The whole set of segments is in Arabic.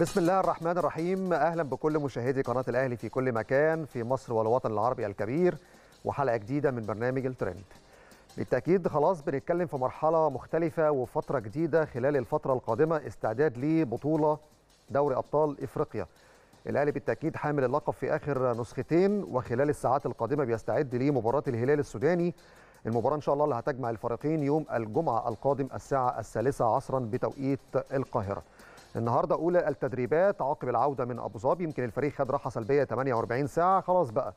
بسم الله الرحمن الرحيم اهلا بكل مشاهدي قناه الاهلي في كل مكان في مصر والوطن العربي الكبير وحلقه جديده من برنامج الترند بالتاكيد خلاص بنتكلم في مرحله مختلفه وفتره جديده خلال الفتره القادمه استعداد لبطوله دوري ابطال افريقيا الاهلي بالتاكيد حامل اللقب في اخر نسختين وخلال الساعات القادمه بيستعد لمباراه الهلال السوداني المباراه ان شاء الله اللي هتجمع الفريقين يوم الجمعه القادم الساعه الثالثه عصرا بتوقيت القاهره النهارده اولى التدريبات عقب العوده من ابو ظبي يمكن الفريق خد راحه سلبيه 48 ساعه خلاص بقى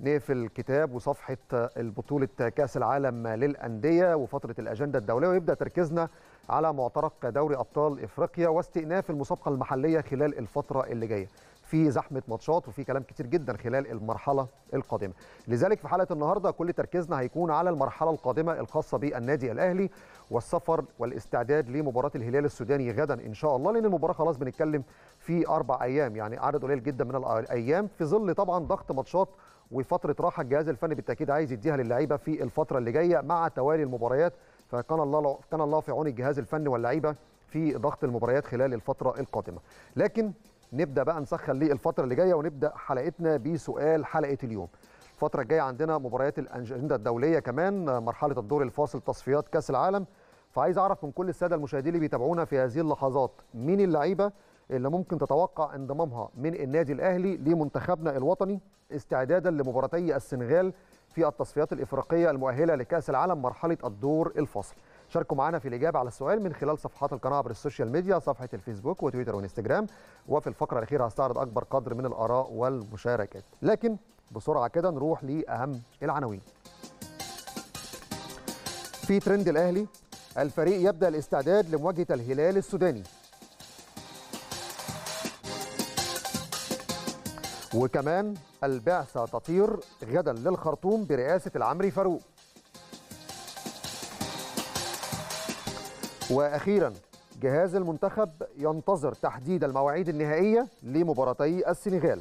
نقفل كتاب وصفحه البطوله كاس العالم للانديه وفتره الاجنده الدوليه ويبدا تركيزنا على معترك دوري ابطال افريقيا واستئناف المسابقه المحليه خلال الفتره اللي جايه في زحمه ماتشات وفي كلام كتير جدا خلال المرحله القادمه لذلك في حلقه النهارده كل تركيزنا هيكون على المرحله القادمه الخاصه بالنادي الاهلي والسفر والاستعداد لمباراه الهلال السوداني غدا ان شاء الله لان المباراه خلاص بنتكلم في اربع ايام يعني عدد قليل جدا من الايام في ظل طبعا ضغط ماتشات وفتره راحه الجهاز الفني بالتاكيد عايز يديها للعيبه في الفتره اللي جايه مع توالي المباريات فكان الله كان الله في عون الجهاز الفني واللعيبه في ضغط المباريات خلال الفتره القادمه لكن نبدا بقى نسخن للفتره اللي جايه ونبدا حلقتنا بسؤال حلقه اليوم الفتره الجايه عندنا مباريات الاجنده الدوليه كمان مرحله الدور الفاصل تصفيات كاس العالم فعايز اعرف من كل الساده المشاهدين اللي بيتابعونا في هذه اللحظات مين اللعيبه اللي ممكن تتوقع انضمامها من النادي الاهلي لمنتخبنا الوطني استعدادا لمباراتي السنغال في التصفيات الافريقيه المؤهله لكاس العالم مرحله الدور الفاصل شاركوا معنا في الإجابة على السؤال من خلال صفحات القناة عبر السوشيال ميديا صفحة الفيسبوك وتويتر وإنستجرام وفي الفقرة الأخيرة هستعرض أكبر قدر من الآراء والمشاركات لكن بسرعة كده نروح لأهم العناوين في ترند الأهلي الفريق يبدأ الاستعداد لمواجهة الهلال السوداني وكمان البعثة تطير غدا للخرطوم برئاسة العمري فاروق واخيرا جهاز المنتخب ينتظر تحديد المواعيد النهائيه لمباراتي السنغال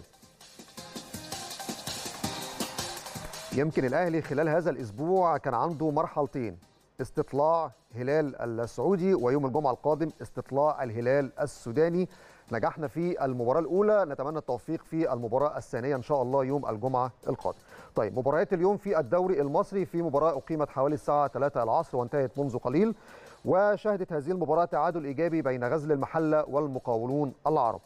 يمكن الاهلي خلال هذا الاسبوع كان عنده مرحلتين استطلاع هلال السعودي ويوم الجمعه القادم استطلاع الهلال السوداني نجحنا في المباراة الأولى نتمنى التوفيق في المباراة الثانية إن شاء الله يوم الجمعة القادم طيب مباريات اليوم في الدوري المصري في مباراة أقيمت حوالي الساعة 3 العصر وانتهت منذ قليل وشهدت هذه المباراة تعادل إيجابي بين غزل المحلة والمقاولون العرب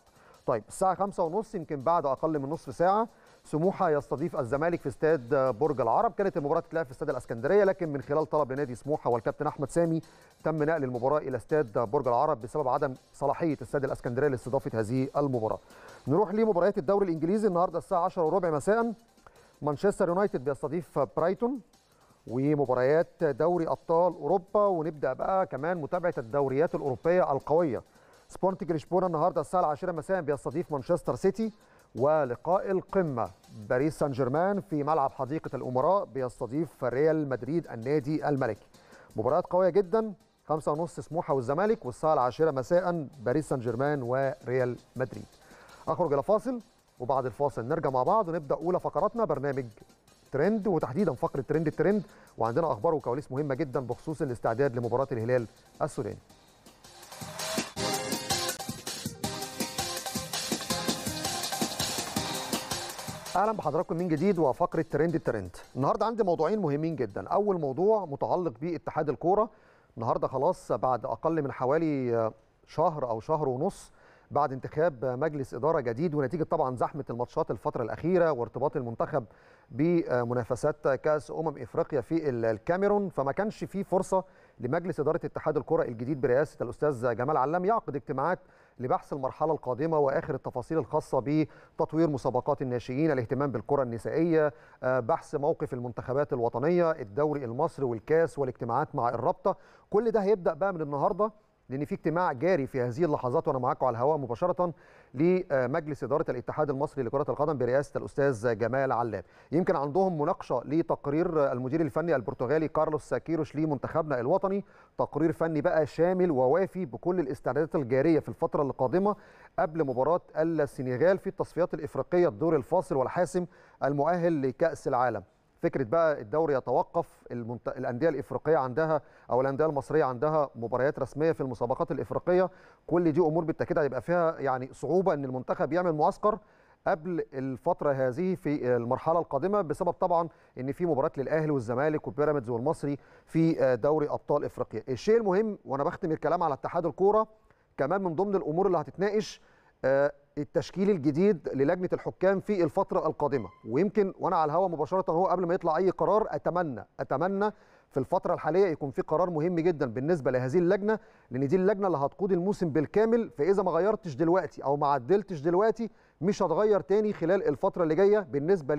طيب الساعة 5:30 يمكن بعد أقل من نصف ساعة سموحة يستضيف الزمالك في استاد برج العرب كانت المباراة تتلعب في استاد الأسكندرية لكن من خلال طلب لنادي سموحة والكابتن أحمد سامي تم نقل المباراة إلى استاد برج العرب بسبب عدم صلاحية استاد الأسكندرية لاستضافة هذه المباراة نروح لمباريات الدوري الإنجليزي النهاردة الساعة وربع مساء مانشستر يونايتد بيستضيف برايتون ومباريات دوري ابطال اوروبا ونبدا بقى كمان متابعه الدوريات الاوروبيه القويه سبورتنج لشبونه النهارده الساعه 10 مساء بيستضيف مانشستر سيتي ولقاء القمه باريس سان جيرمان في ملعب حديقه الامراء بيستضيف ريال مدريد النادي الملكي مباريات قويه جدا خمسة ونص سموحة والزمالك والساعة 10 مساء باريس سان جيرمان وريال مدريد أخرج إلى فاصل وبعد الفاصل نرجع مع بعض ونبدأ أولى فقراتنا برنامج ترند وتحديدا فقره ترند الترند وعندنا اخبار وكواليس مهمه جدا بخصوص الاستعداد لمباراه الهلال السوداني اهلا بحضراتكم من جديد وفقره ترند الترند النهارده عندي موضوعين مهمين جدا اول موضوع متعلق باتحاد الكوره النهارده خلاص بعد اقل من حوالي شهر او شهر ونص بعد انتخاب مجلس اداره جديد ونتيجه طبعا زحمه الماتشات الفتره الاخيره وارتباط المنتخب بمنافسات كاس امم افريقيا في الكاميرون فما كانش في فرصه لمجلس اداره اتحاد الكره الجديد برئاسه الاستاذ جمال علام يعقد اجتماعات لبحث المرحله القادمه واخر التفاصيل الخاصه بتطوير مسابقات الناشئين الاهتمام بالكره النسائيه آه، بحث موقف المنتخبات الوطنيه الدوري المصري والكاس والاجتماعات مع الرابطه كل ده هيبدا بقى من النهارده لان في اجتماع جاري في هذه اللحظات وانا معاكم على الهواء مباشره لمجلس اداره الاتحاد المصري لكره القدم برئاسه الاستاذ جمال علام يمكن عندهم مناقشه لتقرير المدير الفني البرتغالي كارلوس ساكيروش لمنتخبنا الوطني تقرير فني بقى شامل ووافي بكل الاستعدادات الجاريه في الفتره القادمه قبل مباراه السنغال في التصفيات الافريقيه الدور الفاصل والحاسم المؤهل لكاس العالم فكره بقى الدوري يتوقف المنت... الانديه الافريقيه عندها او الانديه المصريه عندها مباريات رسميه في المسابقات الافريقيه كل دي امور بالتاكيد هيبقى فيها يعني صعوبه ان المنتخب يعمل معسكر قبل الفتره هذه في المرحله القادمه بسبب طبعا ان في مباريات للاهلي والزمالك وبيراميدز والمصري في دوري ابطال افريقيا الشيء المهم وانا بختم الكلام على اتحاد الكوره كمان من ضمن الامور اللي هتتناقش آه، التشكيل الجديد للجنه الحكام في الفتره القادمه ويمكن وانا على الهواء مباشره هو قبل ما يطلع اي قرار اتمنى اتمنى في الفتره الحاليه يكون في قرار مهم جدا بالنسبه لهذه اللجنه لان دي اللجنه اللي هتقود الموسم بالكامل فاذا ما غيرتش دلوقتي او ما عدلتش دلوقتي مش هتغير تاني خلال الفتره اللي جايه بالنسبه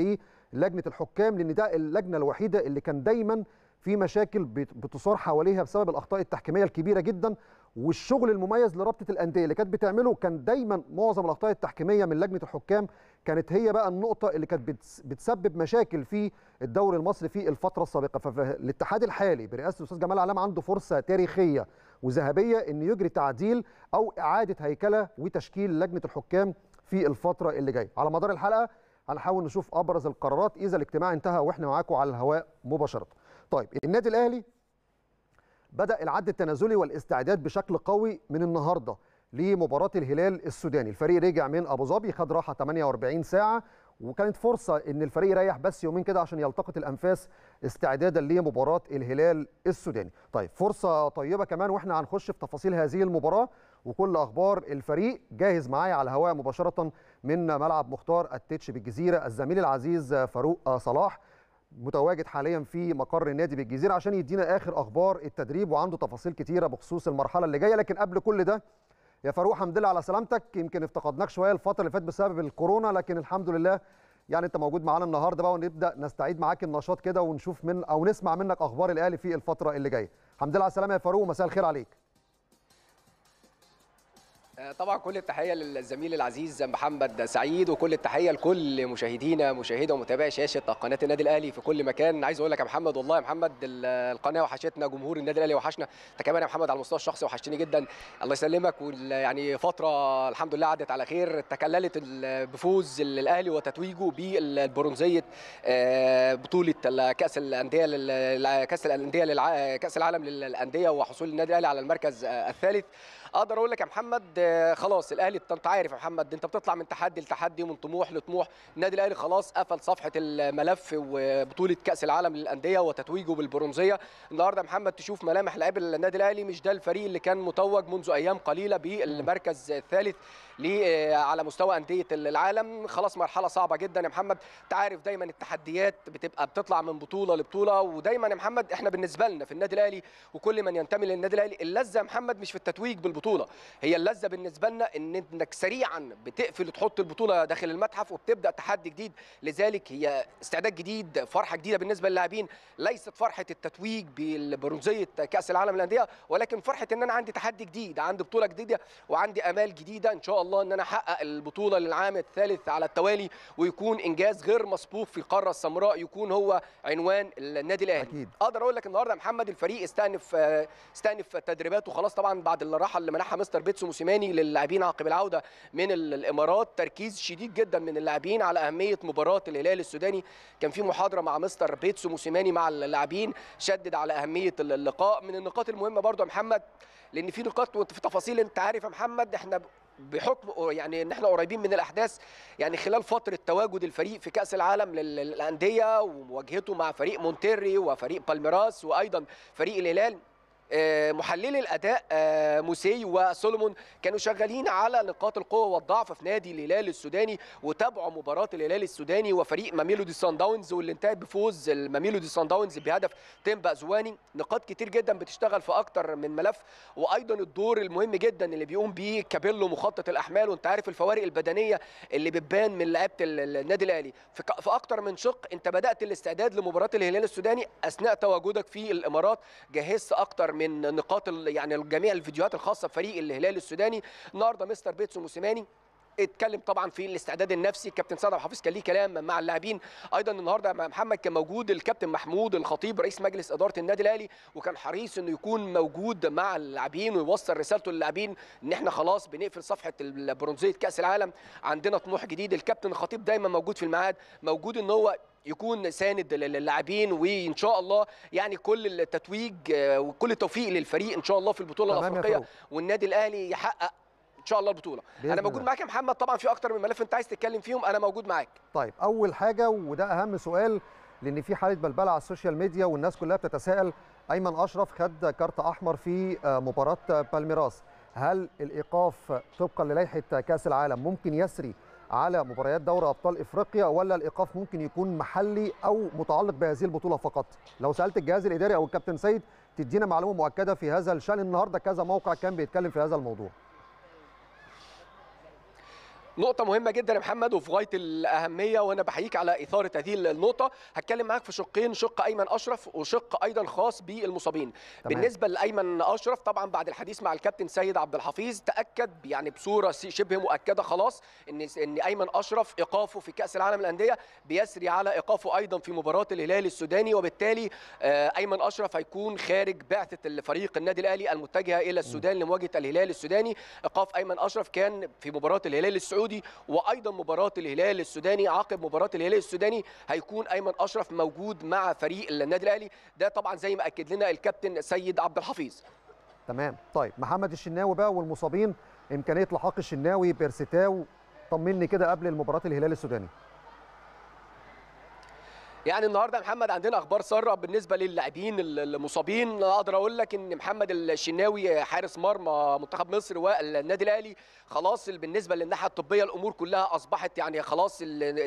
للجنه الحكام لان ده اللجنه الوحيده اللي كان دايما في مشاكل بتثار حواليها بسبب الاخطاء التحكيميه الكبيره جدا والشغل المميز لرابطه الانديه اللي كانت بتعمله كان دايما معظم الاخطاء التحكيميه من لجنه الحكام كانت هي بقى النقطه اللي كانت بتسبب مشاكل في الدوري المصري في الفتره السابقه فالاتحاد الحالي برئاسه الاستاذ جمال علام عنده فرصه تاريخيه وذهبيه ان يجري تعديل او اعاده هيكله وتشكيل لجنه الحكام في الفتره اللي جايه على مدار الحلقه هنحاول نشوف ابرز القرارات اذا الاجتماع انتهى واحنا معاكم على الهواء مباشره طيب النادي الاهلي بدأ العد التنازلي والاستعداد بشكل قوي من النهارده لمباراه الهلال السوداني، الفريق رجع من ابو ظبي خد راحه 48 ساعه وكانت فرصه ان الفريق يريح بس يومين كده عشان يلتقط الانفاس استعدادا لمباراه الهلال السوداني. طيب فرصه طيبه كمان واحنا هنخش في تفاصيل هذه المباراه وكل اخبار الفريق جاهز معايا على الهواء مباشره من ملعب مختار التتش بالجزيره الزميل العزيز فاروق صلاح متواجد حاليا في مقر النادي بالجزيره عشان يدينا اخر اخبار التدريب وعنده تفاصيل كتيره بخصوص المرحله اللي جايه لكن قبل كل ده يا فاروق حمد لله على سلامتك يمكن افتقدناك شويه الفتره اللي فاتت بسبب الكورونا لكن الحمد لله يعني انت موجود معانا النهارده بقى ونبدا نستعيد معاك النشاط كده ونشوف من او نسمع منك اخبار الاهلي في الفتره اللي جايه حمد لله على السلامه يا فاروق ومساء الخير عليك آه، طبعا كل التحيه للزميل العزيز محمد سعيد وكل التحيه لكل مشاهدينا مشاهده ومتابعي شاشه قناه النادي الاهلي في كل مكان عايز اقول لك يا محمد والله يا محمد القناه وحشتنا جمهور النادي الاهلي وحشنا انت كمان يا محمد على المستوى الشخصي وحشتني جدا الله يسلمك ويعني فتره الحمد لله عدت على خير تكللت بفوز الاهلي وتتويجه بالبرونزيه آه، بطوله كاس الانديه كاس الانديه كاس العالم للانديه وحصول النادي الاهلي على المركز الثالث اقدر اقول لك يا محمد آه، خلاص الاهلي انت عارف يا محمد انت بتطلع من تحدي لتحدي ومن طموح لطموح النادي الاهلي خلاص قفل صفحه الملف وبطوله كاس العالم للانديه وتتويجه بالبرونزيه النهارده يا محمد تشوف ملامح لعيبه النادي الاهلي مش ده الفريق اللي كان متوج منذ ايام قليله بالمركز الثالث آه، على مستوى انديه العالم خلاص مرحله صعبه جدا يا محمد انت عارف دايما التحديات بتبقى بتطلع من بطوله لبطوله ودايما يا محمد احنا بالنسبه لنا في النادي الاهلي وكل من ينتمي للنادي الاهلي اللذه يا محمد مش في التتويج بال البطوله هي اللذه بالنسبه لنا ان انك سريعا بتقفل تحط البطوله داخل المتحف وبتبدا تحدي جديد لذلك هي استعداد جديد فرحه جديده بالنسبه للاعبين ليست فرحه التتويج بالبرونزيه كاس العالم للانديه ولكن فرحه ان انا عندي تحدي جديد عندي بطوله جديده وعندي امال جديده ان شاء الله ان انا احقق البطوله للعام الثالث على التوالي ويكون انجاز غير مسبوق في القاره السمراء يكون هو عنوان النادي الاهلي اقدر اقول لك النهارده محمد الفريق استأنف آه، استأنف تدريباته خلاص طبعا بعد اللي راح اللي منحها مستر بيتسو موسيماني للاعبين عقب العوده من الامارات تركيز شديد جدا من اللاعبين على اهميه مباراه الهلال السوداني كان في محاضره مع مستر بيتسو موسيماني مع اللاعبين شدد على اهميه اللقاء من النقاط المهمه برضو يا محمد لان في نقاط وفي تفاصيل انت عارف يا محمد احنا بحكم يعني ان احنا قريبين من الاحداث يعني خلال فتره تواجد الفريق في كاس العالم للانديه ومواجهته مع فريق مونتيري وفريق بالميراس وايضا فريق الهلال آه، محللي الاداء آه، موسي وسولومون كانوا شغالين على نقاط القوه والضعف في نادي الهلال السوداني وتابعوا مباراه الهلال السوداني وفريق ماميلودي سان داونز واللي انتهت بفوز الماميلودي سان داونز بهدف تيمبا زواني نقاط كتير جدا بتشتغل في اكتر من ملف وايضا الدور المهم جدا اللي بيقوم بيه كابيلو مخطط الاحمال وانت عارف الفوارق البدنيه اللي بتبان من لعيبه النادي الاهلي في اكتر من شق انت بدات الاستعداد لمباراه الهلال السوداني اثناء تواجدك في الامارات جهزت اكتر من نقاط يعني جميع الفيديوهات الخاصه بفريق الهلال السوداني النهارده مستر بيتسو موسيماني اتكلم طبعا في الاستعداد النفسي كابتن سعد حافظ كان ليه كلام مع اللاعبين ايضا النهارده مع محمد كان موجود الكابتن محمود الخطيب رئيس مجلس اداره النادي الاهلي وكان حريص انه يكون موجود مع اللاعبين ويوصل رسالته للاعبين ان احنا خلاص بنقفل صفحه البرونزيه كاس العالم عندنا طموح جديد الكابتن الخطيب دايما موجود في الميعاد موجود ان هو يكون ساند للاعبين وان شاء الله يعني كل التتويج آه، وكل التوفيق للفريق ان شاء الله في البطوله الافريقيه والنادي الاهلي يحقق شاء الله البطوله انا موجود معاك يا محمد طبعا في اكتر من ملف انت عايز تتكلم فيهم انا موجود معاك طيب اول حاجه وده اهم سؤال لان في حاله بلبله على السوشيال ميديا والناس كلها بتتساءل ايمن اشرف خد كارت احمر في آه، مباراه بالميراس هل الايقاف طبقا للائحه كاس العالم ممكن يسري على مباريات دوري ابطال افريقيا ولا الايقاف ممكن يكون محلي او متعلق بهذه البطوله فقط لو سالت الجهاز الاداري او الكابتن سيد تدينا معلومه مؤكده في هذا الشان النهارده كذا موقع كان بيتكلم في هذا الموضوع نقطه مهمه جدا يا محمد وفي غايه الاهميه وانا بحييك على اثاره هذه النقطه هتكلم معاك في شقين شق ايمن اشرف وشق ايضا خاص بالمصابين تمام. بالنسبه لايمن اشرف طبعا بعد الحديث مع الكابتن سيد عبد الحفيظ تاكد يعني بصوره شبه مؤكده خلاص ان ان ايمن اشرف ايقافه في كاس العالم للانديه بيسري على ايقافه ايضا في مباراه الهلال السوداني وبالتالي آه، ايمن اشرف هيكون خارج بعثه الفريق النادي الاهلي المتجهه الى السودان لمواجهه الهلال السوداني ايقاف ايمن اشرف كان في مباراه الهلال السعودي السعودي وايضا مباراه الهلال السوداني عقب مباراه الهلال السوداني هيكون ايمن اشرف موجود مع فريق النادي الاهلي ده طبعا زي ما اكد لنا الكابتن سيد عبد الحفيظ تمام طيب محمد الشناوي بقى والمصابين امكانيه لحاق الشناوي بيرستاو طمني كده قبل مباراه الهلال السوداني يعني النهارده محمد عندنا اخبار ساره بالنسبه للاعبين المصابين اقدر اقول لك ان محمد الشناوي حارس مرمى منتخب مصر والنادي الاهلي خلاص بالنسبه للناحيه الطبيه الامور كلها اصبحت يعني خلاص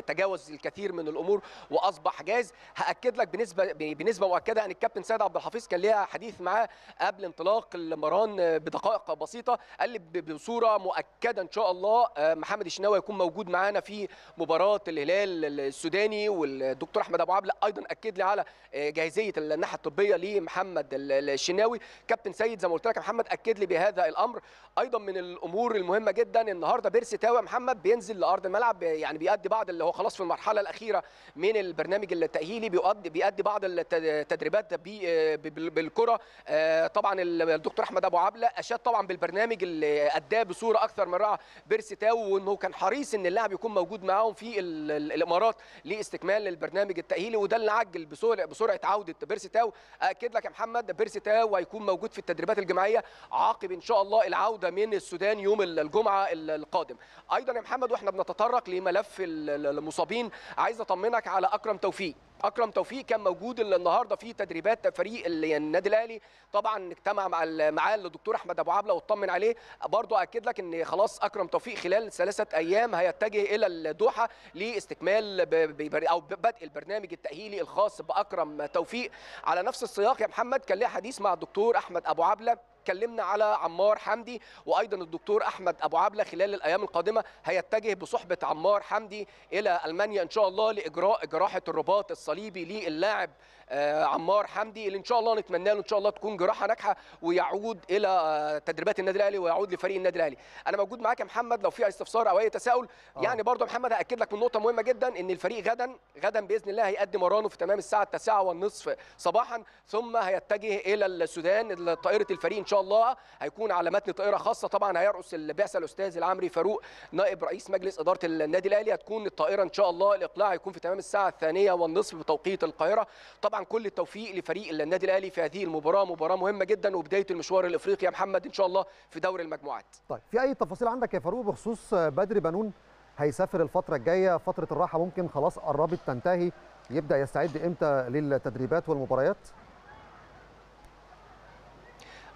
تجاوز الكثير من الامور واصبح جاهز هاكد لك بنسبه بنسبه مؤكده ان الكابتن سيد عبد الحفيظ كان ليها حديث معاه قبل انطلاق المران بدقائق بسيطه قال لي بصوره مؤكده ان شاء الله آه، محمد الشناوي هيكون موجود معانا في مباراه الهلال السوداني والدكتور احمد ابو عبلة ايضا اكد لي على آه، جاهزيه الناحيه الطبيه لمحمد الشناوي كابتن سيد زي ما قلت لك محمد اكد لي بهذا الامر ايضا من الامور المهمه جدا النهارده بيرسي تاوي محمد بينزل لارض الملعب يعني بيؤدي بعض اللي هو خلاص في المرحله الاخيره من البرنامج التاهيلي بيؤدي بيؤدي بعض التدريبات آه، بالكره آه، طبعا الدكتور احمد ابو عبله اشاد طبعا بالبرنامج اللي اداه بصوره اكثر من رائعه بيرسي تاوي وانه كان حريص ان اللاعب يكون موجود معاهم في الامارات لاستكمال البرنامج التأهيلي التاهيلي وده اللي عجل بسرعه عوده بيرسي تاو اكد لك يا محمد بيرسي تاو هيكون موجود في التدريبات الجماعيه عقب ان شاء الله العوده من السودان يوم الجمعه القادم ايضا يا محمد واحنا بنتطرق لملف المصابين عايز اطمنك على اكرم توفيق اكرم توفيق كان موجود النهارده في تدريبات فريق يعني النادي الاهلي طبعا اجتمع مع معاه الدكتور احمد ابو عبله واطمن عليه برضه اكد لك ان خلاص اكرم توفيق خلال ثلاثه ايام هيتجه الى الدوحه لاستكمال او بدء البرنامج التاهيلي الخاص باكرم توفيق على نفس السياق يا محمد كان ليا حديث مع الدكتور احمد ابو عبله اتكلمنا على عمار حمدي وايضا الدكتور احمد ابو عبله خلال الايام القادمه هيتجه بصحبه عمار حمدي الى المانيا ان شاء الله لاجراء جراحه الرباط الصليبي للاعب آه، عمار حمدي اللي ان شاء الله نتمنى له ان شاء الله تكون جراحه ناجحه ويعود الى آه، تدريبات النادي الاهلي ويعود لفريق النادي الاهلي انا موجود معاك يا محمد لو في اي استفسار او اي تساؤل آه. يعني برضه محمد هاكد لك من نقطه مهمه جدا ان الفريق غدا غدا باذن الله هيقدم مرانه في تمام الساعه 9 والنصف صباحا ثم هيتجه الى السودان طائره الفريق ان شاء الله هيكون على متن طائره خاصه طبعا هيرقص البعثه الاستاذ العمري فاروق نائب رئيس مجلس اداره النادي الاهلي هتكون الطائره ان شاء الله الاقلاع هيكون في تمام الساعه الثانية والنصف بتوقيت القاهره طبعا كل التوفيق لفريق النادي الاهلي في هذه المباراه مباراه مهمه جدا وبدايه المشوار الافريقي يا محمد ان شاء الله في دوري المجموعات طيب في اي تفاصيل عندك يا فاروق بخصوص بدري بنون هيسافر الفتره الجايه فتره الراحه ممكن خلاص قربت تنتهي يبدا يستعد امتى للتدريبات والمباريات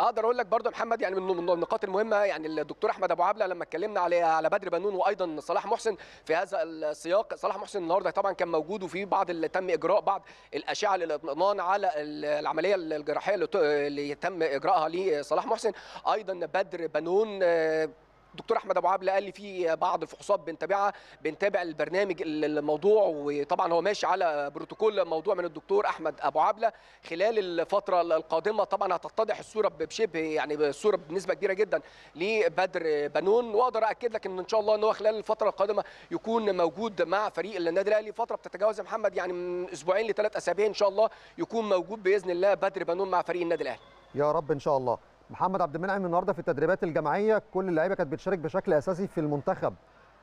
اقدر اقول لك برضه محمد يعني من النقاط المهمه يعني الدكتور احمد ابو عبله لما اتكلمنا على على بدر بنون وايضا صلاح محسن في هذا السياق صلاح محسن النهارده طبعا كان موجود وفي بعض اللي تم اجراء بعض الاشعه للاطمئنان على العمليه الجراحيه اللي تم اجراءها لصلاح محسن ايضا بدر بنون آه، دكتور احمد ابو عبله قال لي في بعض الفحوصات بنتابعها بنتابع البرنامج الموضوع وطبعا هو ماشي على بروتوكول موضوع من الدكتور احمد ابو عبله خلال الفتره القادمه طبعا هتتضح الصوره بشبه يعني الصوره بنسبه كبيره جدا لبدر بنون واقدر اكد لك ان ان شاء الله ان هو خلال الفتره القادمه يكون موجود مع فريق النادي الاهلي فتره بتتجاوز يا محمد يعني من اسبوعين لثلاث اسابيع ان شاء الله يكون موجود باذن الله بدر بنون مع فريق النادي الاهلي يا رب ان شاء الله محمد عبد المنعم النهارده في التدريبات الجماعيه كل اللعيبه كانت بتشارك بشكل اساسي في المنتخب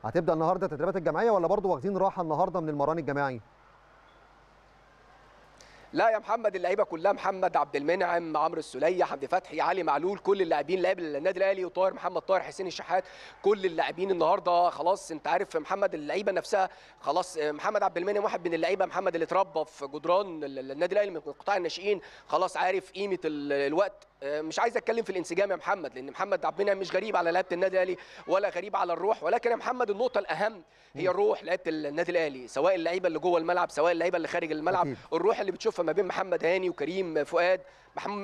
هتبدا النهارده التدريبات الجماعيه ولا برضه واخدين راحه النهارده من المران الجماعي لا يا محمد اللعيبه كلها محمد عبد المنعم عمرو السوليه حمدي فتحي علي معلول كل اللاعبين لاعب النادي الاهلي وطاهر محمد طاهر حسين الشحات كل اللاعبين النهارده خلاص انت عارف محمد اللعيبه نفسها خلاص محمد عبد المنعم واحد من اللعيبه محمد اللي اتربى في جدران النادي الاهلي من قطاع الناشئين خلاص عارف قيمه الوقت آه، مش عايز اتكلم في الانسجام يا محمد لان محمد عبد المنعم مش غريب على لعيبه النادي الاهلي ولا غريب على الروح ولكن يا محمد النقطه الاهم هي الروح لعيبه النادي الاهلي سواء اللعيبه اللي جوه الملعب سواء اللعيبه اللي خارج الملعب الروح اللي بتشوفها بيحصل ما بين محمد هاني وكريم فؤاد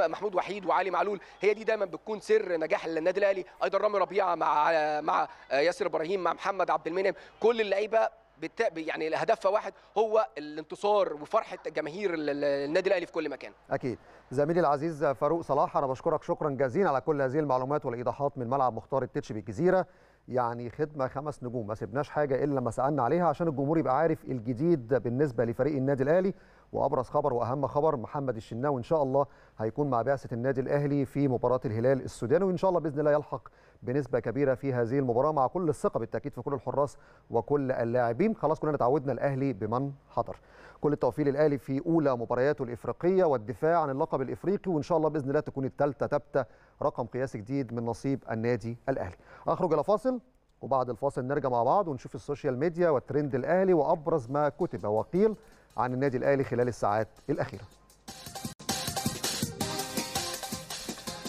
محمود وحيد وعلي معلول هي دي دايما بتكون سر نجاح النادي الاهلي ايضا رامي ربيعه مع مع ياسر ابراهيم مع محمد عبد المنعم كل اللعيبه بالت... يعني هدفها واحد هو الانتصار وفرحه جماهير النادي الاهلي في كل مكان. اكيد. زميلي العزيز فاروق صلاح انا بشكرك شكرا جزيلا على كل هذه المعلومات والايضاحات من ملعب مختار التتش بالجزيره. يعني خدمه خمس نجوم ما سبناش حاجه الا لما سالنا عليها عشان الجمهور يبقى عارف الجديد بالنسبه لفريق النادي الاهلي وابرز خبر واهم خبر محمد الشناوي ان شاء الله هيكون مع بعثه النادي الاهلي في مباراه الهلال السوداني وان شاء الله باذن الله يلحق بنسبه كبيره في هذه المباراه مع كل الثقه بالتاكيد في كل الحراس وكل اللاعبين خلاص كلنا اتعودنا الاهلي بمن حضر كل التوفيق للاهلي في اولى مبارياته الافريقيه والدفاع عن اللقب الافريقي وان شاء الله باذن الله تكون الثالثه ثابته رقم قياسي جديد من نصيب النادي الاهلي اخرج الى فاصل وبعد الفاصل نرجع مع بعض ونشوف السوشيال ميديا والترند الاهلي وابرز ما كتب وقيل عن النادي الاهلي خلال الساعات الاخيره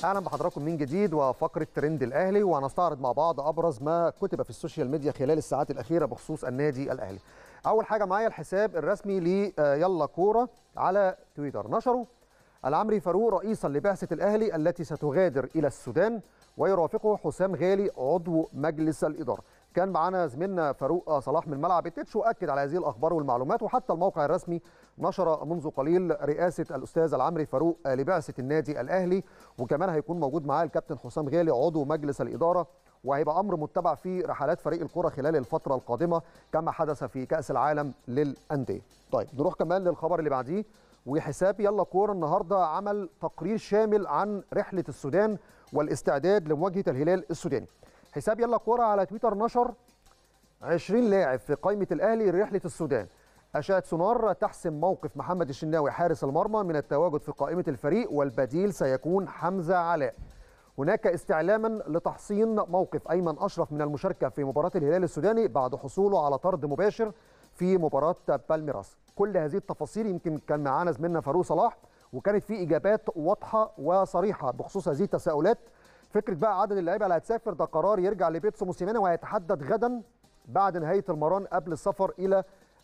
اهلا بحضراتكم من جديد وفقره ترند الاهلي وهنستعرض مع بعض ابرز ما كتب في السوشيال ميديا خلال الساعات الاخيره بخصوص النادي الاهلي اول حاجه معايا الحساب الرسمي ليلا آه، كوره على تويتر نشروا العمري فاروق رئيسا لبعثة الأهلي التي ستغادر إلى السودان ويرافقه حسام غالي عضو مجلس الإدارة كان معنا زميلنا فاروق صلاح من ملعب التتش واكد على هذه الاخبار والمعلومات وحتى الموقع الرسمي نشر منذ قليل رئاسه الاستاذ العمري فاروق لبعثه النادي الاهلي وكمان هيكون موجود معاه الكابتن حسام غالي عضو مجلس الاداره وهيبقى امر متبع في رحلات فريق الكره خلال الفتره القادمه كما حدث في كاس العالم للانديه. طيب نروح كمان للخبر اللي بعديه وحساب يلا كوره النهارده عمل تقرير شامل عن رحله السودان والاستعداد لمواجهه الهلال السوداني. حساب يلا كوره على تويتر نشر 20 لاعب في قائمه الاهلي لرحله السودان. أشعة سونار تحسم موقف محمد الشناوي حارس المرمى من التواجد في قائمة الفريق والبديل سيكون حمزة علاء هناك استعلاما لتحصين موقف أيمن أشرف من المشاركة في مباراة الهلال السوداني بعد حصوله على طرد مباشر في مباراه بالميراس كل هذه التفاصيل يمكن كان معانا زميلنا فاروق صلاح وكانت في اجابات واضحه وصريحه بخصوص هذه التساؤلات فكره بقى عدد اللعيبه اللي هتسافر ده قرار يرجع لبيتسو موسيماني وهيتحدد غدا بعد نهايه المران قبل السفر الى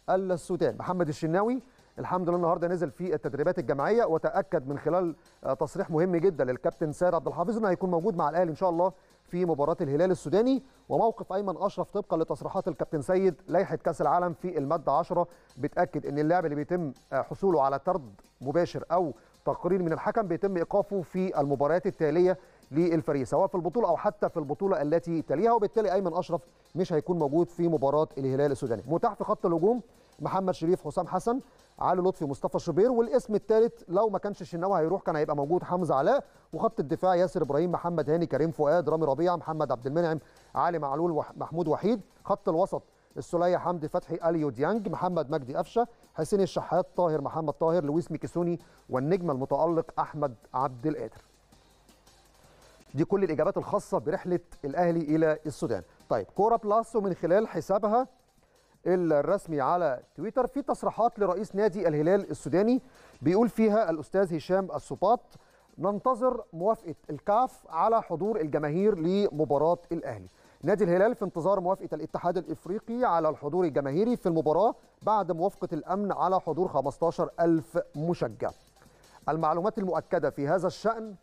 السودان محمد الشناوي الحمد لله النهارده نزل في التدريبات الجماعيه وتاكد من خلال تصريح مهم جدا للكابتن سيد عبد الحافظ انه هيكون موجود مع الاهلي ان شاء الله في مباراة الهلال السوداني وموقف أيمن أشرف طبقا لتصريحات الكابتن سيد لائحة كأس العالم في المادة 10 بتأكد أن اللاعب اللي بيتم آه، حصوله على طرد مباشر أو تقرير من الحكم بيتم إيقافه في المباريات التالية للفريق سواء في البطولة أو حتى في البطولة التي تليها وبالتالي أيمن أشرف مش هيكون موجود في مباراة الهلال السوداني متاح في خط الهجوم محمد شريف حسام حسن علي لطفي مصطفى شوبير والاسم الثالث لو ما كانش الشناوي هيروح كان هيبقى موجود حمزه علاء وخط الدفاع ياسر ابراهيم محمد هاني كريم فؤاد رامي ربيعه محمد عبد المنعم علي معلول وح... محمود وحيد خط الوسط السليه حمدي فتحي اليو ديانج محمد مجدي قفشه حسين الشحات طاهر محمد طاهر لويس ميكيسوني والنجم المتالق احمد عبد القادر دي كل الاجابات الخاصه برحله الاهلي الى السودان طيب كوره بلاس ومن خلال حسابها الرسمي على تويتر في تصريحات لرئيس نادي الهلال السوداني بيقول فيها الاستاذ هشام السباط ننتظر موافقه الكاف على حضور الجماهير لمباراه الاهلي نادي الهلال في انتظار موافقه الاتحاد الافريقي على الحضور الجماهيري في المباراه بعد موافقه الامن على حضور 15000 مشجع المعلومات المؤكده في هذا الشان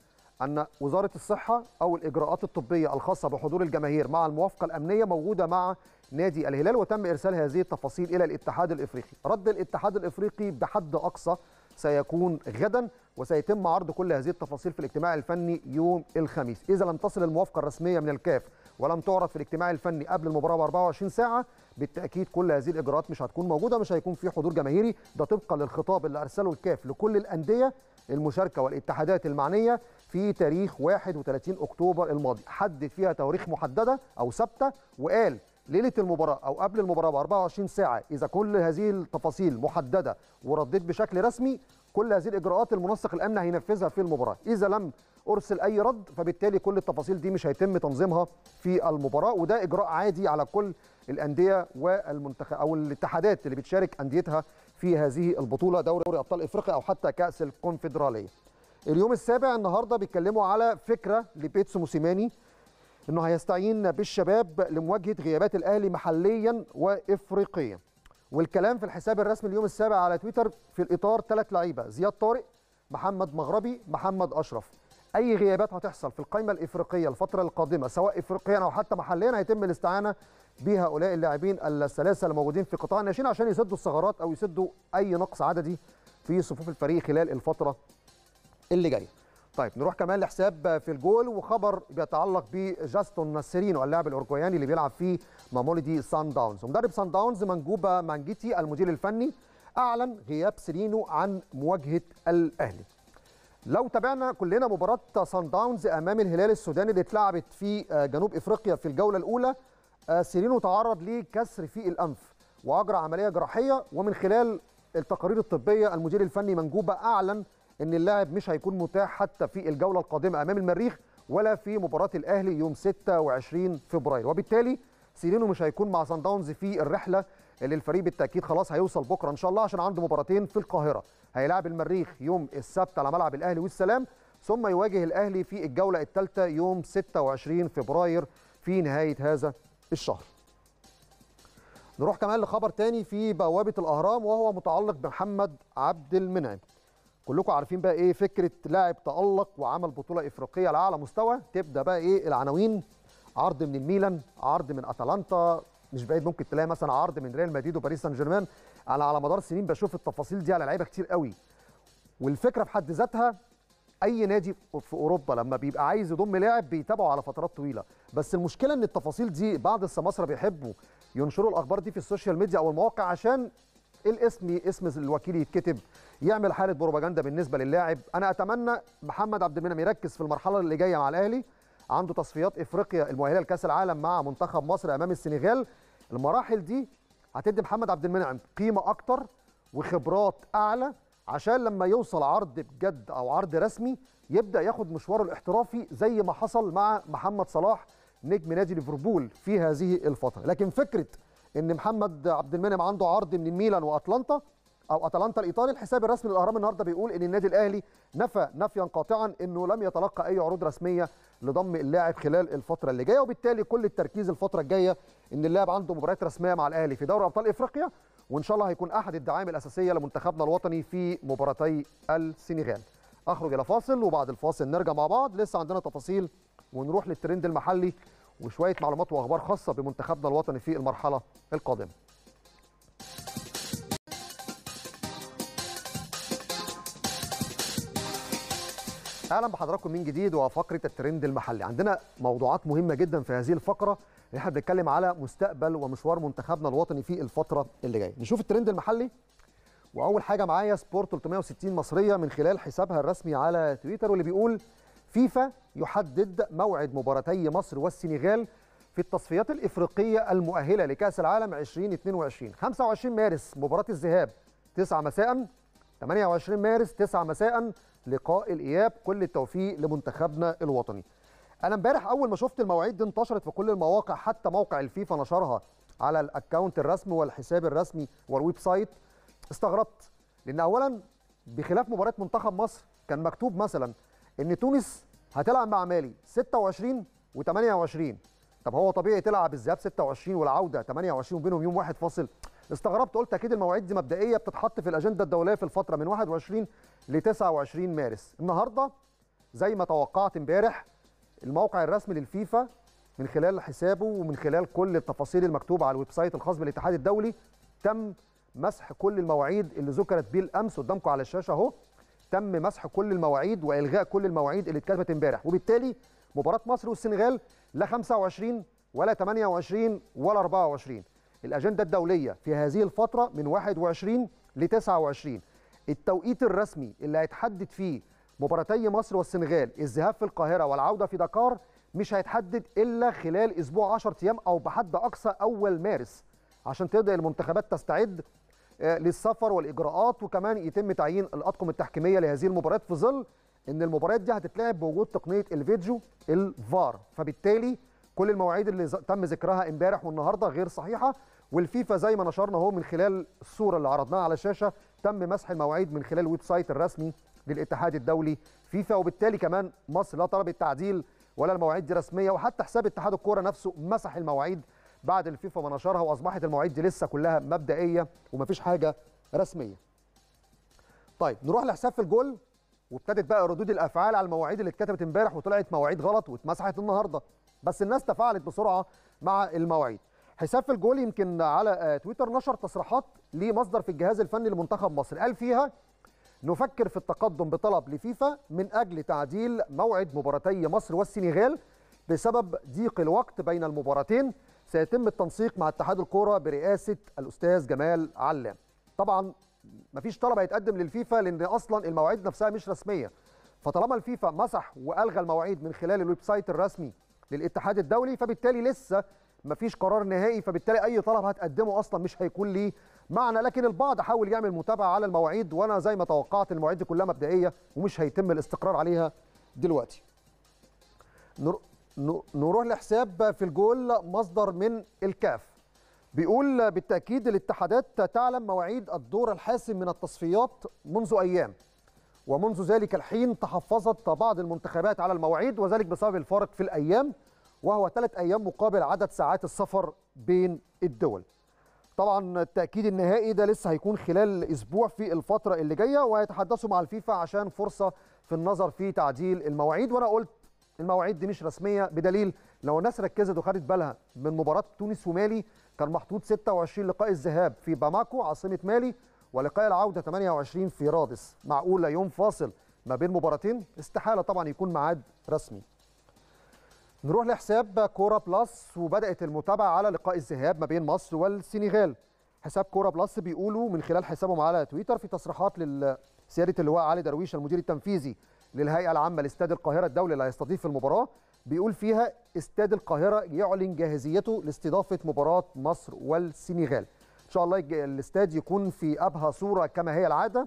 أن وزارة الصحة أو الإجراءات الطبية الخاصة بحضور الجماهير مع الموافقة الأمنية موجودة مع نادي الهلال وتم إرسال هذه التفاصيل إلى الاتحاد الإفريقي رد الاتحاد الإفريقي بحد أقصى سيكون غدا وسيتم عرض كل هذه التفاصيل في الاجتماع الفني يوم الخميس إذا لم تصل الموافقة الرسمية من الكاف ولم تعرض في الاجتماع الفني قبل المباراة ب 24 ساعة بالتأكيد كل هذه الإجراءات مش هتكون موجودة مش هيكون في حضور جماهيري ده طبقا للخطاب اللي أرسله الكاف لكل الأندية المشاركة والاتحادات المعنية في تاريخ 31 أكتوبر الماضي حدد فيها تواريخ محددة أو ثابتة وقال ليله المباراه او قبل المباراه ب 24 ساعه اذا كل هذه التفاصيل محدده ورديت بشكل رسمي كل هذه الاجراءات المنسق الامن هينفذها في المباراه اذا لم ارسل اي رد فبالتالي كل التفاصيل دي مش هيتم تنظيمها في المباراه وده اجراء عادي على كل الانديه والمنتخب او الاتحادات اللي بتشارك انديتها في هذه البطوله دوري ابطال افريقيا او حتى كاس الكونفدراليه. اليوم السابع النهارده بيتكلموا على فكره لبيتسو موسيماني انه هيستعين بالشباب لمواجهه غيابات الاهلي محليا وافريقيا. والكلام في الحساب الرسمي اليوم السابع على تويتر في الاطار ثلاث لعيبه زياد طارق محمد مغربي محمد اشرف اي غيابات هتحصل في القائمه الافريقيه الفتره القادمه سواء افريقيا او حتى محليا هيتم الاستعانه بهؤلاء اللاعبين الثلاثه الموجودين في قطاع الناشئين عشان يسدوا الثغرات او يسدوا اي نقص عددي في صفوف الفريق خلال الفتره اللي جايه. طيب نروح كمان لحساب في الجول وخبر بيتعلق بجاستون سيرينو اللاعب الاورجواياني اللي بيلعب في مامولدي سان داونز مدرب سان داونز منجوبا مانجيتي المدير الفني اعلن غياب سيرينو عن مواجهه الاهلي لو تابعنا كلنا مباراة سان داونز أمام الهلال السوداني اللي اتلعبت في آه، جنوب إفريقيا في الجولة الأولى آه، سيرينو تعرض لكسر في الأنف وأجرى عملية جراحية ومن خلال التقارير الطبية المدير الفني منجوبة أعلن أن اللاعب مش هيكون متاح حتى في الجولة القادمة أمام المريخ ولا في مباراة الأهلي يوم 26 فبراير وبالتالي سيرينو مش هيكون مع سان داونز في الرحلة اللي الفريق بالتأكيد خلاص هيوصل بكرة إن شاء الله عشان عنده مباراتين في القاهرة هيلاعب المريخ يوم السبت على ملعب الاهلي والسلام ثم يواجه الاهلي في الجوله الثالثه يوم 26 فبراير في نهايه هذا الشهر. نروح كمان لخبر تاني في بوابه الاهرام وهو متعلق بمحمد عبد المنعم. كلكم عارفين بقى ايه فكره لاعب تالق وعمل بطوله افريقيه على اعلى مستوى تبدا بقى ايه العناوين عرض من الميلان عرض من اتلانتا مش بعيد ممكن تلاقي مثلا عرض من ريال مدريد وباريس سان جيرمان انا على مدار سنين بشوف التفاصيل دي على لعيبه كتير قوي والفكره في حد ذاتها اي نادي في اوروبا لما بيبقى عايز يضم لاعب بيتابعه على فترات طويله بس المشكله ان التفاصيل دي بعض السماسره بيحبوا ينشروا الاخبار دي في السوشيال ميديا او المواقع عشان الاسم اسم الوكيل يتكتب يعمل حاله بروباجندا بالنسبه للاعب انا اتمنى محمد عبد المنعم يركز في المرحله اللي جايه مع الاهلي عنده تصفيات افريقيا المؤهله لكاس العالم مع منتخب مصر امام السنغال المراحل دي هتدي محمد عبد المنعم قيمه اكتر وخبرات اعلى عشان لما يوصل عرض بجد او عرض رسمي يبدا ياخد مشواره الاحترافي زي ما حصل مع محمد صلاح نجم نادي ليفربول في هذه الفتره لكن فكره ان محمد عبد المنعم عنده عرض من ميلان واتلانتا او اتلانتا الايطالي الحساب الرسمي للاهرام النهارده بيقول ان النادي الاهلي نفى نفيا قاطعا انه لم يتلقى اي عروض رسميه لضم اللاعب خلال الفتره اللي جايه وبالتالي كل التركيز الفتره الجايه ان اللاعب عنده مباريات رسميه مع الاهلي في دوري ابطال افريقيا وان شاء الله هيكون احد الدعائم الاساسيه لمنتخبنا الوطني في مباراتي السنغال اخرج الى فاصل وبعد الفاصل نرجع مع بعض لسه عندنا تفاصيل ونروح للترند المحلي وشويه معلومات واخبار خاصه بمنتخبنا الوطني في المرحله القادمه اهلا بحضراتكم من جديد وفقره الترند المحلي عندنا موضوعات مهمه جدا في هذه الفقره اللي احنا بنتكلم على مستقبل ومشوار منتخبنا الوطني في الفتره اللي جايه نشوف الترند المحلي واول حاجه معايا سبورت 360 مصريه من خلال حسابها الرسمي على تويتر واللي بيقول فيفا يحدد موعد مباراتي مصر والسنغال في التصفيات الافريقيه المؤهله لكاس العالم 2022 25 مارس مباراه الذهاب 9 مساء 28 مارس 9 مساء لقاء الاياب كل التوفيق لمنتخبنا الوطني انا امبارح اول ما شفت المواعيد دي انتشرت في كل المواقع حتى موقع الفيفا نشرها على الاكونت الرسمي والحساب الرسمي والويب سايت استغربت لان اولا بخلاف مباراه منتخب مصر كان مكتوب مثلا ان تونس هتلعب مع مالي 26 و28 طب هو طبيعي تلعب الذهاب 26 والعوده 28 وبينهم يوم واحد فاصل استغربت قلت اكيد المواعيد دي مبدئيه بتتحط في الاجنده الدوليه في الفتره من 21 ل 29 مارس النهارده زي ما توقعت امبارح الموقع الرسمي للفيفا من خلال حسابه ومن خلال كل التفاصيل المكتوبه على الويب سايت الخاص بالاتحاد الدولي تم مسح كل المواعيد اللي ذكرت بالامس قدامكم على الشاشه اهو تم مسح كل المواعيد والغاء كل المواعيد اللي اتكتبت امبارح وبالتالي مباراه مصر والسنغال لا 25 ولا 28 ولا 24 الأجندة الدولية في هذه الفترة من 21 ل 29 التوقيت الرسمي اللي هيتحدد فيه مباراتي مصر والسنغال الذهاب في القاهرة والعودة في دكار مش هيتحدد إلا خلال أسبوع 10 أيام أو بحد أقصى أول مارس عشان تبدأ المنتخبات تستعد آه، للسفر والإجراءات وكمان يتم تعيين الأطقم التحكيمية لهذه المباريات في ظل ان المباريات دي هتتلعب بوجود تقنيه الفيديو الفار فبالتالي كل المواعيد اللي تم ذكرها امبارح والنهارده غير صحيحه والفيفا زي ما نشرنا اهو من خلال الصوره اللي عرضناها على الشاشه تم مسح المواعيد من خلال الويب سايت الرسمي للاتحاد الدولي فيفا وبالتالي كمان مصر لا طلبت تعديل ولا المواعيد دي رسميه وحتى حساب اتحاد الكوره نفسه مسح المواعيد بعد الفيفا ما نشرها واصبحت المواعيد دي لسه كلها مبدئيه ومفيش حاجه رسميه. طيب نروح لحساب في الجول وابتدت بقى ردود الافعال على المواعيد اللي اتكتبت امبارح وطلعت مواعيد غلط واتمسحت النهارده بس الناس تفاعلت بسرعه مع المواعيد. حساب في الجول يمكن على آه، تويتر نشر تصريحات لمصدر في الجهاز الفني لمنتخب مصر قال فيها نفكر في التقدم بطلب لفيفا من أجل تعديل موعد مباراتي مصر والسنغال بسبب ضيق الوقت بين المباراتين سيتم التنسيق مع اتحاد الكرة برئاسة الأستاذ جمال علام طبعا مفيش طلب هيتقدم للفيفا لأن أصلا المواعيد نفسها مش رسمية فطالما الفيفا مسح وألغى المواعيد من خلال الويب سايت الرسمي للاتحاد الدولي فبالتالي لسه مفيش قرار نهائي فبالتالي اي طلب هتقدمه اصلا مش هيكون ليه معنى لكن البعض حاول يعمل متابعه على المواعيد وانا زي ما توقعت المواعيد دي كلها مبدئيه ومش هيتم الاستقرار عليها دلوقتي نروح لحساب في الجول مصدر من الكاف بيقول بالتاكيد الاتحادات تعلم مواعيد الدور الحاسم من التصفيات منذ ايام ومنذ ذلك الحين تحفظت بعض المنتخبات على المواعيد وذلك بسبب الفارق في الايام وهو ثلاث أيام مقابل عدد ساعات السفر بين الدول طبعا التأكيد النهائي ده لسه هيكون خلال أسبوع في الفترة اللي جاية وهيتحدثوا مع الفيفا عشان فرصة في النظر في تعديل المواعيد وأنا قلت المواعيد دي مش رسمية بدليل لو الناس ركزت وخدت بالها من مباراة تونس ومالي كان محطوط 26 لقاء الذهاب في باماكو عاصمة مالي ولقاء العودة 28 في رادس معقوله يوم فاصل ما بين مباراتين استحالة طبعا يكون ميعاد رسمي نروح لحساب كوره بلس وبدات المتابعه على لقاء الذهاب ما بين مصر والسنغال حساب كوره بلس بيقولوا من خلال حسابهم على تويتر في تصريحات لسياده اللواء علي درويش المدير التنفيذي للهيئه العامه لاستاد القاهره الدولي اللي هيستضيف المباراه بيقول فيها استاد القاهره يعلن جاهزيته لاستضافه مباراه مصر والسنغال ان شاء الله الاستاد يكون في ابهى صوره كما هي العاده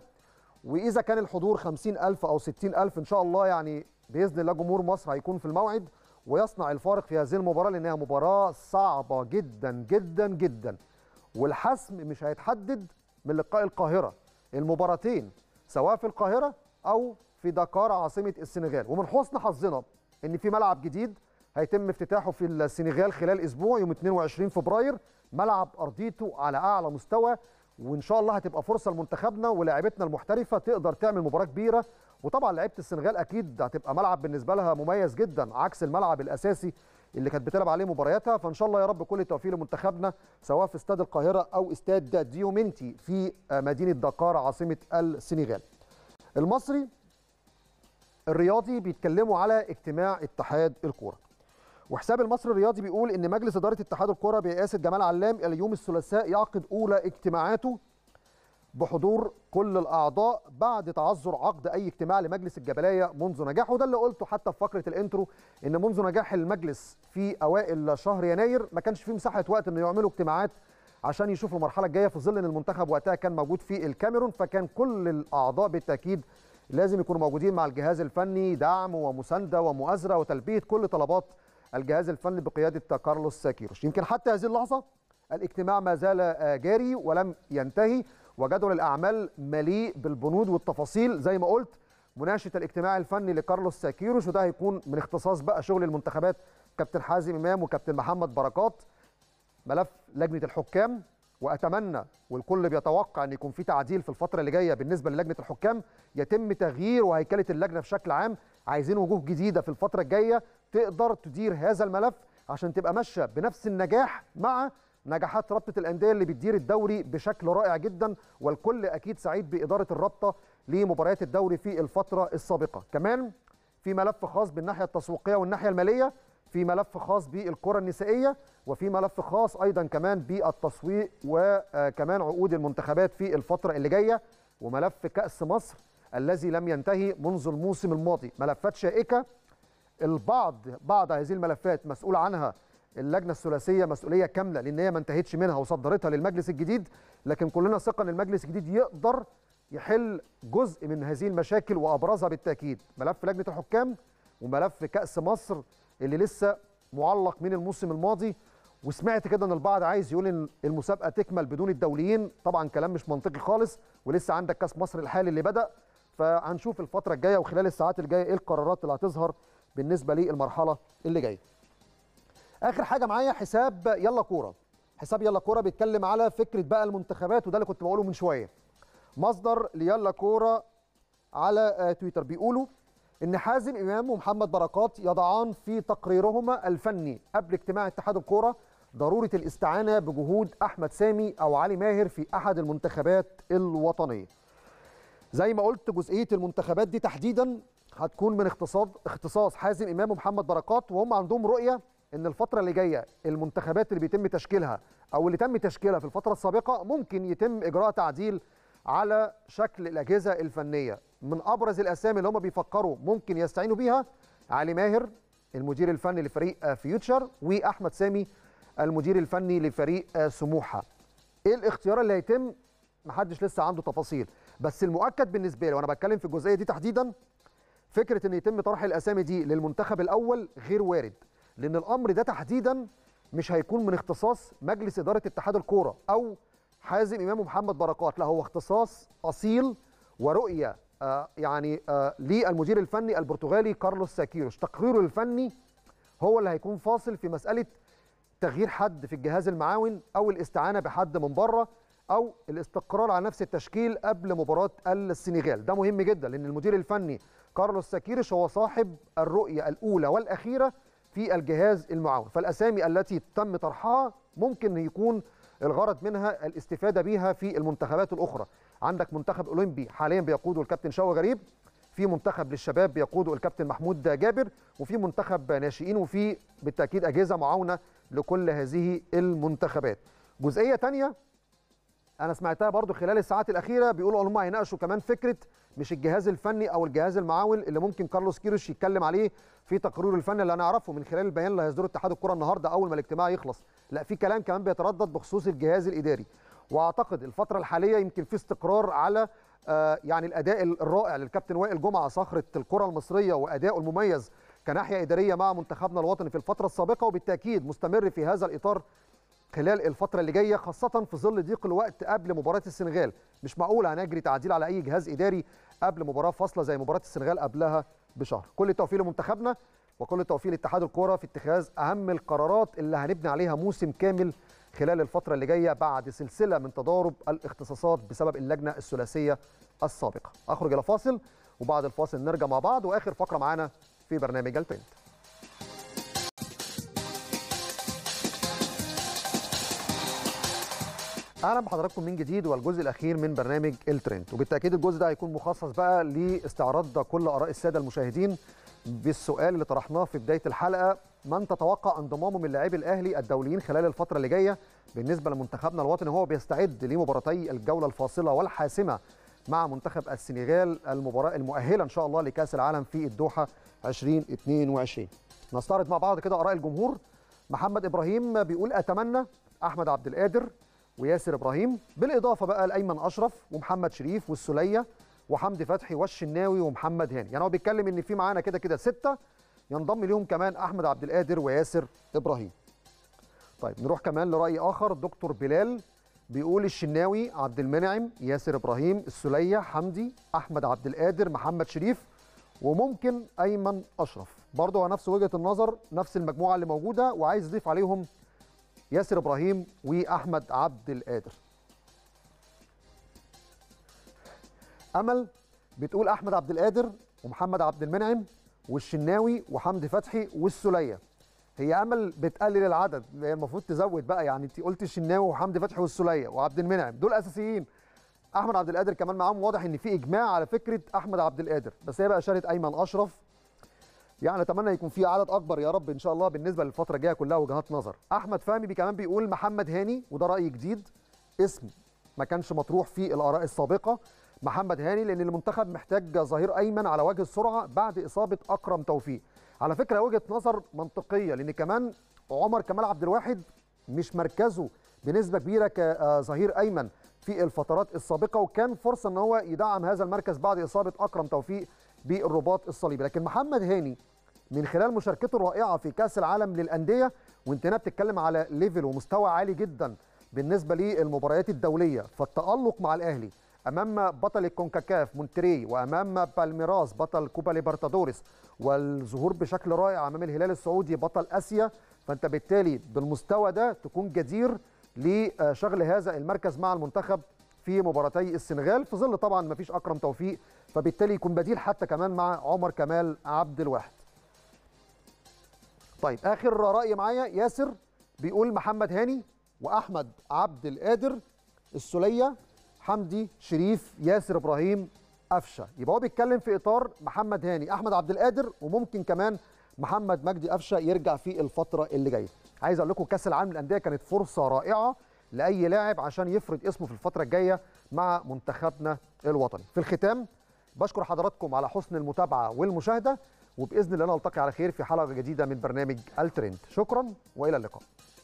واذا كان الحضور 50000 او 60000 ان شاء الله يعني باذن الله جمهور مصر هيكون في الموعد ويصنع الفارق في هذه المباراه لانها مباراه صعبه جدا جدا جدا والحسم مش هيتحدد من لقاء القاهره المباراتين سواء في القاهره او في دكار عاصمه السنغال ومن حسن حظنا ان في ملعب جديد هيتم افتتاحه في السنغال خلال اسبوع يوم 22 فبراير ملعب ارضيته على اعلى مستوى وان شاء الله هتبقى فرصه لمنتخبنا ولاعيبتنا المحترفه تقدر تعمل مباراه كبيره وطبعا لعيبه السنغال اكيد هتبقى ملعب بالنسبه لها مميز جدا عكس الملعب الاساسي اللي كانت بتلعب عليه مبارياتها فان شاء الله يا رب كل التوفيق لمنتخبنا سواء في استاد القاهره او استاد ديومنتي في مدينه دكار عاصمه السنغال. المصري الرياضي بيتكلموا على اجتماع اتحاد الكوره. وحساب المصري الرياضي بيقول ان مجلس اداره اتحاد الكوره برئاسه جمال علام اليوم الثلاثاء يعقد اولى اجتماعاته بحضور كل الاعضاء بعد تعذر عقد اي اجتماع لمجلس الجبليه منذ نجاحه وده اللي قلته حتى في فقره الانترو ان منذ نجاح المجلس في اوائل شهر يناير ما كانش فيه مساحه وقت انه يعملوا اجتماعات عشان يشوفوا المرحله الجايه في ظل ان المنتخب وقتها كان موجود في الكاميرون فكان كل الاعضاء بالتاكيد لازم يكونوا موجودين مع الجهاز الفني دعم ومسانده ومؤازره وتلبيه كل طلبات الجهاز الفني بقياده كارلوس كيروش يمكن حتى هذه اللحظه الاجتماع ما زال آه، جاري ولم ينتهي وجدول الاعمال مليء بالبنود والتفاصيل زي ما قلت مناقشه الاجتماع الفني لكارلوس ساكيروس وده هيكون من اختصاص بقى شغل المنتخبات كابتن حازم امام وكابتن محمد بركات ملف لجنه الحكام واتمنى والكل بيتوقع ان يكون في تعديل في الفتره اللي جايه بالنسبه للجنه الحكام يتم تغيير وهيكله اللجنه بشكل عام عايزين وجوه جديده في الفتره الجايه تقدر تدير هذا الملف عشان تبقى ماشيه بنفس النجاح مع نجاحات رابطه الانديه اللي بتدير الدوري بشكل رائع جدا والكل اكيد سعيد باداره الرابطه لمباريات الدوري في الفتره السابقه كمان في ملف خاص بالناحيه التسويقيه والناحيه الماليه في ملف خاص بالكره النسائيه وفي ملف خاص ايضا كمان بالتسويق وكمان عقود المنتخبات في الفتره اللي جايه وملف كاس مصر الذي لم ينتهي منذ الموسم الماضي ملفات شائكه البعض بعض هذه الملفات مسؤول عنها اللجنه الثلاثيه مسؤوليه كامله لان هي ما انتهتش منها وصدرتها للمجلس الجديد لكن كلنا ثقه ان المجلس الجديد يقدر يحل جزء من هذه المشاكل وابرزها بالتاكيد ملف لجنه الحكام وملف كاس مصر اللي لسه معلق من الموسم الماضي وسمعت كده ان البعض عايز يقول ان المسابقه تكمل بدون الدوليين طبعا كلام مش منطقي خالص ولسه عندك كاس مصر الحالي اللي بدا فهنشوف الفتره الجايه وخلال الساعات الجايه ايه القرارات اللي هتظهر بالنسبه للمرحله اللي جايه اخر حاجه معايا حساب يلا كوره حساب يلا كوره بيتكلم على فكره بقى المنتخبات وده اللي كنت بقوله من شويه مصدر ليلا كوره على آه، تويتر بيقولوا ان حازم امام ومحمد بركات يضعان في تقريرهما الفني قبل اجتماع اتحاد الكوره ضروره الاستعانه بجهود احمد سامي او علي ماهر في احد المنتخبات الوطنيه زي ما قلت جزئيه المنتخبات دي تحديدا هتكون من اختصاص اختصاص حازم امام ومحمد بركات وهم عندهم رؤيه ان الفتره اللي جايه المنتخبات اللي بيتم تشكيلها او اللي تم تشكيلها في الفتره السابقه ممكن يتم اجراء تعديل على شكل الاجهزه الفنيه من ابرز الاسامي اللي هم بيفكروا ممكن يستعينوا بيها علي ماهر المدير الفني لفريق فيوتشر واحمد سامي المدير الفني لفريق سموحه ايه الاختيار اللي هيتم محدش لسه عنده تفاصيل بس المؤكد بالنسبه لي وانا بتكلم في الجزئيه دي تحديدا فكره ان يتم طرح الاسامي دي للمنتخب الاول غير وارد لان الامر ده تحديدا مش هيكون من اختصاص مجلس اداره اتحاد الكوره او حازم امام ومحمد بركات لا هو اختصاص اصيل ورؤيه آه، يعني آه، للمدير الفني البرتغالي كارلوس ساكيروش تقريره الفني هو اللي هيكون فاصل في مساله تغيير حد في الجهاز المعاون او الاستعانه بحد من بره او الاستقرار على نفس التشكيل قبل مباراه السنغال ده مهم جدا لان المدير الفني كارلوس ساكيرش هو صاحب الرؤيه الاولى والاخيره في الجهاز المعاون فالأسامي التي تم طرحها ممكن يكون الغرض منها الاستفادة بها في المنتخبات الأخرى عندك منتخب أولمبي حاليا بيقوده الكابتن شوقي غريب في منتخب للشباب بيقوده الكابتن محمود جابر وفي منتخب ناشئين وفي بالتأكيد أجهزة معاونة لكل هذه المنتخبات جزئية تانية انا سمعتها برضو خلال الساعات الاخيره بيقولوا ان هم هيناقشوا كمان فكره مش الجهاز الفني او الجهاز المعاون اللي ممكن كارلوس كيروش يتكلم عليه في تقرير الفني اللي هنعرفه من خلال البيان اللي هيصدره اتحاد الكره النهارده اول ما الاجتماع يخلص لا في كلام كمان بيتردد بخصوص الجهاز الاداري واعتقد الفتره الحاليه يمكن في استقرار على آه، يعني الاداء الرائع للكابتن وائل جمعه صخره الكره المصريه وادائه المميز كناحيه اداريه مع منتخبنا الوطني في الفتره السابقه وبالتاكيد مستمر في هذا الاطار خلال الفترة اللي جاية خاصة في ظل ضيق الوقت قبل مباراة السنغال مش معقول هنجري تعديل على أي جهاز إداري قبل مباراة فاصلة زي مباراة السنغال قبلها بشهر كل التوفيق لمنتخبنا وكل التوفيق لاتحاد الكرة في اتخاذ أهم القرارات اللي هنبني عليها موسم كامل خلال الفترة اللي جاية بعد سلسلة من تضارب الاختصاصات بسبب اللجنة الثلاثية السابقة أخرج إلى فاصل وبعد الفاصل نرجع مع بعض وآخر فقرة معانا في برنامج البرنت اهلا بحضراتكم من جديد والجزء الاخير من برنامج الترند وبالتاكيد الجزء ده هيكون مخصص بقى لاستعراض كل اراء الساده المشاهدين بالسؤال اللي طرحناه في بدايه الحلقه من تتوقع انضمامه من لاعبي الاهلي الدوليين خلال الفتره اللي جايه بالنسبه لمنتخبنا الوطني وهو بيستعد لمباراتي الجوله الفاصله والحاسمه مع منتخب السنغال المباراه المؤهله ان شاء الله لكاس العالم في الدوحه 2022 نستعرض مع بعض كده اراء الجمهور محمد ابراهيم بيقول اتمنى احمد عبد القادر وياسر ابراهيم بالاضافه بقى لايمن اشرف ومحمد شريف والسليه وحمدي فتحي والشناوي ومحمد هاني يعني هو بيتكلم ان في معانا كده كده سته ينضم ليهم كمان احمد عبد القادر وياسر ابراهيم طيب نروح كمان لراي اخر دكتور بلال بيقول الشناوي عبد المنعم ياسر ابراهيم السليه حمدي احمد عبد القادر محمد شريف وممكن ايمن اشرف برضه هو نفس وجهه النظر نفس المجموعه اللي موجوده وعايز يضيف عليهم ياسر ابراهيم واحمد عبد القادر امل بتقول احمد عبد القادر ومحمد عبد المنعم والشناوي وحمدي فتحي والسليه هي امل بتقلل العدد هي المفروض تزود بقى يعني انت قلت الشناوي وحمدي فتحي والسليه وعبد المنعم دول اساسيين احمد عبد القادر كمان معاهم واضح ان في اجماع على فكره احمد عبد القادر بس هي بقى شالت ايمن اشرف يعني اتمنى يكون في عدد اكبر يا رب ان شاء الله بالنسبه للفتره الجايه كلها وجهات نظر احمد فهمي كمان بيقول محمد هاني وده راي جديد اسم ما كانش مطروح في الاراء السابقه محمد هاني لان المنتخب محتاج ظهير ايمن على وجه السرعه بعد اصابه اكرم توفيق على فكره وجهه نظر منطقيه لان كمان عمر كمال عبد الواحد مش مركزه بنسبه كبيره كظهير ايمن في الفترات السابقه وكان فرصه ان هو يدعم هذا المركز بعد اصابه اكرم توفيق بالرباط الصليبي لكن محمد هاني من خلال مشاركته الرائعه في كاس العالم للانديه وانت هنا بتتكلم على ليفل ومستوى عالي جدا بالنسبه للمباريات الدوليه فالتالق مع الاهلي امام بطل الكونكاكاف مونتري وامام بالميراس بطل كوبا ليبرتادوريس والظهور بشكل رائع امام الهلال السعودي بطل اسيا فانت بالتالي بالمستوى ده تكون جدير لشغل هذا المركز مع المنتخب في مباراتي السنغال في ظل طبعا ما فيش اكرم توفيق فبالتالي يكون بديل حتى كمان مع عمر كمال عبد الواحد طيب اخر راي معايا ياسر بيقول محمد هاني واحمد عبد القادر السوليه حمدي شريف ياسر ابراهيم قفشه يبقى هو بيتكلم في اطار محمد هاني احمد عبد القادر وممكن كمان محمد مجدي قفشه يرجع في الفتره اللي جايه عايز اقول لكم كاس العالم للانديه كانت فرصه رائعه لاي لاعب عشان يفرض اسمه في الفتره الجايه مع منتخبنا الوطني في الختام بشكر حضراتكم على حسن المتابعه والمشاهده وباذن الله نلتقي على خير في حلقه جديده من برنامج الترند شكرا والى اللقاء